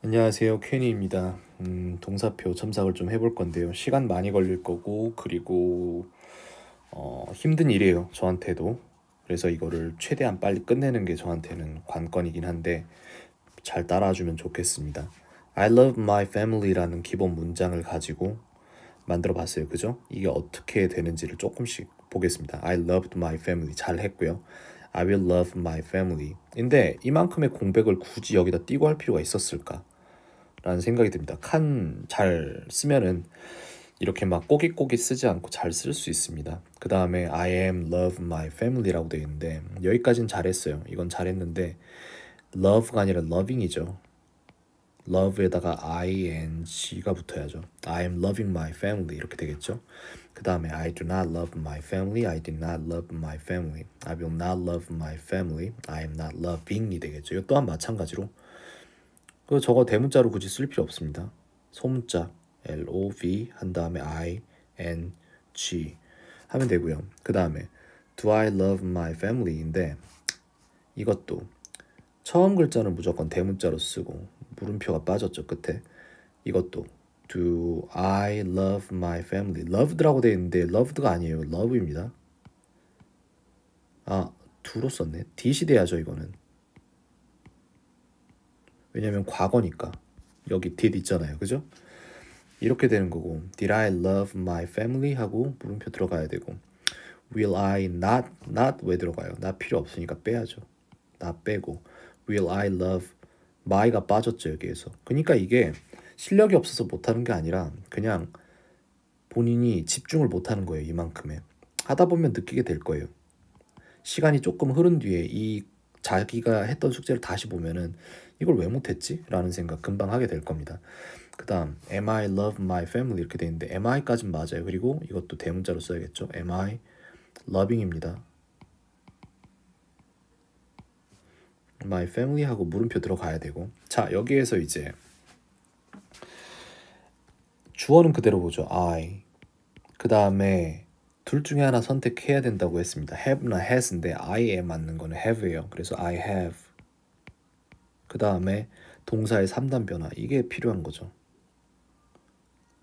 안녕하세요 케니입니다 음, 동사표 첨삭을 좀 해볼 건데요 시간 많이 걸릴 거고 그리고 어, 힘든 일이에요 저한테도 그래서 이거를 최대한 빨리 끝내는 게 저한테는 관건이긴 한데 잘 따라주면 좋겠습니다 I love my family라는 기본 문장을 가지고 만들어 봤어요 그죠? 이게 어떻게 되는지를 조금씩 보겠습니다 I loved my family 잘 했고요 I will love my family. 인데 이만큼의 공백을 굳이 여기다 띄고 할 필요가 있었을까? 라는 생각이 듭니다. 칸 잘 쓰면은 이렇게 막 꼬깃꼬깃 쓰지 않고 잘 쓸 수 있습니다. 그 다음에 I am love my family라고 되어 있는데 여기까지는 잘했어요. 이건 잘했는데 love가 아니라 loving이죠. love에다가 ing가 붙어야죠. I am loving my family 이렇게 되겠죠. 그 다음에 I do not love my family, I did not love my family, I will not love my family, I am not loving이 되겠죠. 이거 또한 마찬가지로 그 저거 대문자로 굳이 쓸 필요 없습니다. 소문자 L O V 한 다음에 I N G 하면 되고요. 그 다음에 Do I love my family인데 이것도 처음 글자는 무조건 대문자로 쓰고 물음표가 빠졌죠 끝에 이것도 Do I love my family? Loved라고 되어 있는데 loved가 아니에요. love입니다. 아, 두 o 로 썼네. did이 돼야죠, 이거는. 왜냐면 과거니까. 여기 did 있잖아요. 그죠? 이렇게 되는 거고 Did I love my family? 하고 물음표 들어가야 되고 Will I not? not 왜 들어가요? 나 필요 없으니까 빼야죠. 나 빼고 Will I love 마이가 빠졌죠 여기에서 그러니까 이게 실력이 없어서 못하는 게 아니라 그냥 본인이 집중을 못하는 거예요 이만큼에 하다 보면 느끼게 될 거예요 시간이 조금 흐른 뒤에 이 자기가 했던 숙제를 다시 보면은 이걸 왜 못했지? 라는 생각 금방 하게 될 겁니다. 그 다음 Am I love my family 이렇게 돼 있는데 Am I까진 맞아요. 그리고 이것도 대문자로 써야겠죠. Am I loving입니다. my family 하고 물음표 들어가야 되고 자 여기에서 이제 주어는 그대로 보죠 I 그 다음에 둘 중에 하나 선택해야 된다고 했습니다 have나 has인데 I에 맞는 거는 have예요 그래서 I have 그 다음에 동사의 3단 변화 이게 필요한 거죠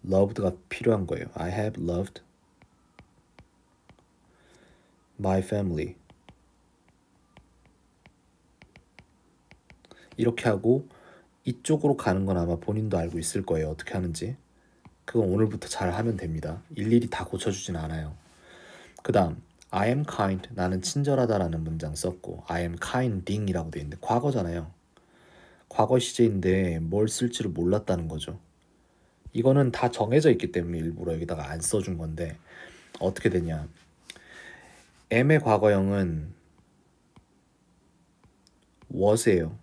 loved가 필요한 거예요 I have loved my family 이렇게 하고 이쪽으로 가는 건 아마 본인도 알고 있을 거예요. 어떻게 하는지. 그건 오늘부터 잘 하면 됩니다. 일일이 다 고쳐주진 않아요. 그 다음 I am kind 나는 친절하다라는 문장 썼고 I am kinding이라고 되어 있는데 과거잖아요. 과거 시제인데 뭘 쓸지를 몰랐다는 거죠. 이거는 다 정해져 있기 때문에 일부러 여기다가 안 써준 건데 어떻게 되냐 m 의 과거형은 w a s 에요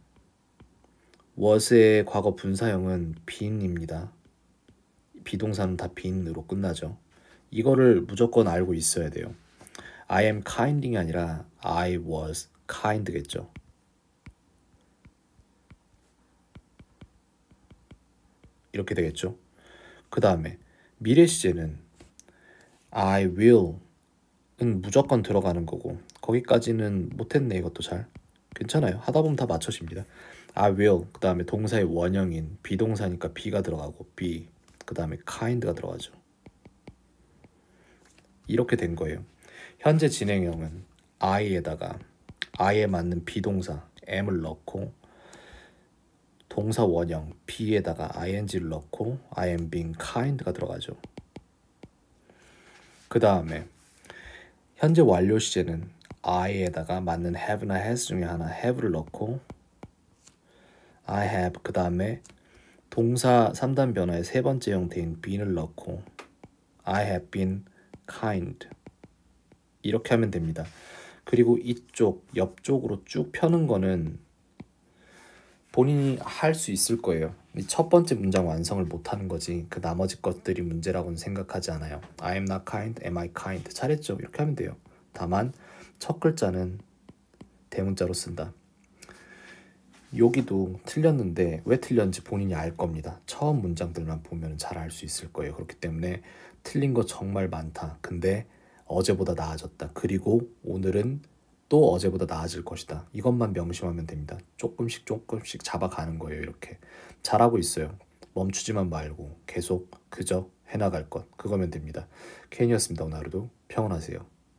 was의 과거 분사형은 being입니다. 비동사는 다 b e i n 으로 끝나죠. 이거를 무조건 알고 있어야 돼요. I am kind이 아니라 I was kind겠죠. 이렇게 되겠죠. 그 다음에 미래 시제는 I will은 무조건 들어가는 거고 거기까지는 못했네 이것도 잘 괜찮아요. 하다 보면 다 맞춰집니다. I will 그 다음에 동사의 원형인 비동사니까 be가 들어가고 be 그 다음에 kind가 들어가죠. 이렇게 된 거예요. 현재 진행형은 I에다가 I에 맞는 비동사 M을 넣고 동사 원형 B에다가 ing를 넣고 I am being kind가 들어가죠. 그 다음에 현재 완료 시제는 I에다가 맞는 have나 has 중에 하나 have를 넣고 I have 그 다음에 동사 3단 변화의 세 번째 형태인 been을 넣고 I have been kind 이렇게 하면 됩니다. 그리고 이쪽 옆쪽으로 쭉 펴는 거는 본인이 할 수 있을 거예요. 첫 번째 문장 완성을 못 하는 거지 그 나머지 것들이 문제라고는 생각하지 않아요. I am not kind, am I kind 잘했죠? 이렇게 하면 돼요. 다만 첫 글자는 대문자로 쓴다. 여기도 틀렸는데 왜 틀렸는지 본인이 알 겁니다. 처음 문장들만 보면 잘 알 수 있을 거예요. 그렇기 때문에 틀린 거 정말 많다. 근데 어제보다 나아졌다. 그리고 오늘은 또 어제보다 나아질 것이다. 이것만 명심하면 됩니다. 조금씩 조금씩 잡아가는 거예요. 이렇게 잘하고 있어요. 멈추지만 말고 계속 그저 해나갈 것 그거면 됩니다. 케인였습니다 오늘 하루도 평온하세요.